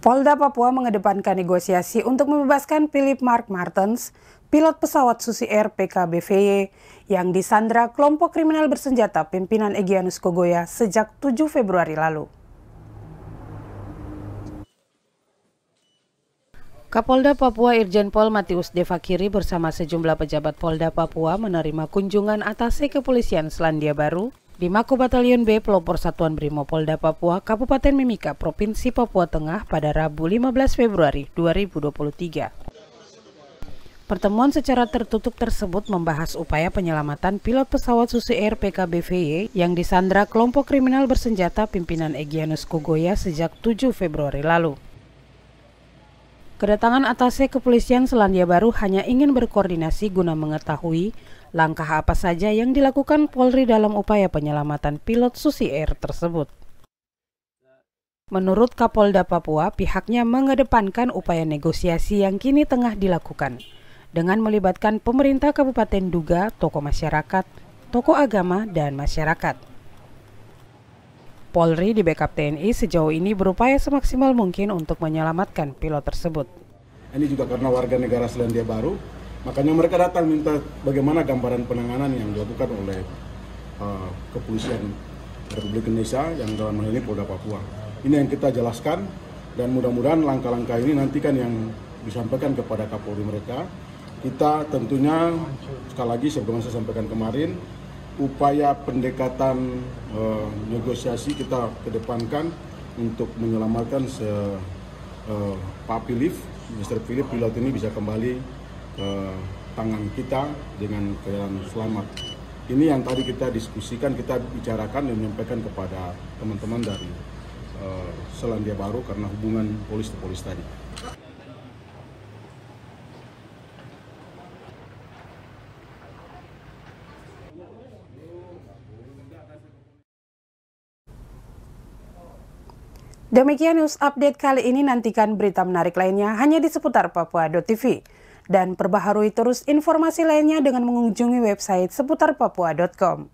Polda Papua mengedepankan negosiasi untuk membebaskan Philip Mark Martens, pilot pesawat Susi Air PKBVY yang disandra kelompok kriminal bersenjata pimpinan Egyanus Kogoya sejak 7 Februari lalu. Kapolda Papua Irjen Pol Matius Devakiri bersama sejumlah pejabat Polda Papua menerima kunjungan atase kepolisian Selandia Baru Mako Batalion B pelopor Satuan Brimopolda Papua, Kabupaten Mimika, Provinsi Papua Tengah pada Rabu 15 Februari 2023. Pertemuan secara tertutup tersebut membahas upaya penyelamatan pilot pesawat Susi Air PKBVY yang disandra kelompok kriminal bersenjata pimpinan Egyanus Kogoya sejak 7 Februari lalu. Kedatangan atasnya kepolisian Selandia Baru hanya ingin berkoordinasi guna mengetahui Langkah apa saja yang dilakukan Polri dalam upaya penyelamatan pilot Susi Air tersebut? Menurut Kapolda Papua, pihaknya mengedepankan upaya negosiasi yang kini tengah dilakukan dengan melibatkan pemerintah Kabupaten Duga, tokoh masyarakat, tokoh agama, dan masyarakat. Polri di backup TNI sejauh ini berupaya semaksimal mungkin untuk menyelamatkan pilot tersebut. Ini juga karena warga negara Selandia Baru Makanya mereka datang minta bagaimana gambaran penanganan yang dilakukan oleh uh, kepolisian Republik Indonesia yang dalam hal ini Polda Papua. Ini yang kita jelaskan dan mudah-mudahan langkah-langkah ini nantikan yang disampaikan kepada Kapolri mereka. Kita tentunya sekali lagi sebelum saya sampaikan kemarin upaya pendekatan uh, negosiasi kita kedepankan untuk menyelamatkan se uh, Pak Philip, Mr. Philip pilot ini bisa kembali ke tangan kita dengan keadaan selamat. Ini yang tadi kita diskusikan, kita bicarakan dan menyampaikan kepada teman-teman dari uh, Selandia Baru karena hubungan polis ke polis tadi. Demikian news update kali ini, nantikan berita menarik lainnya hanya di seputar Papua.tv dan perbaharui terus informasi lainnya dengan mengunjungi website seputar papua.com.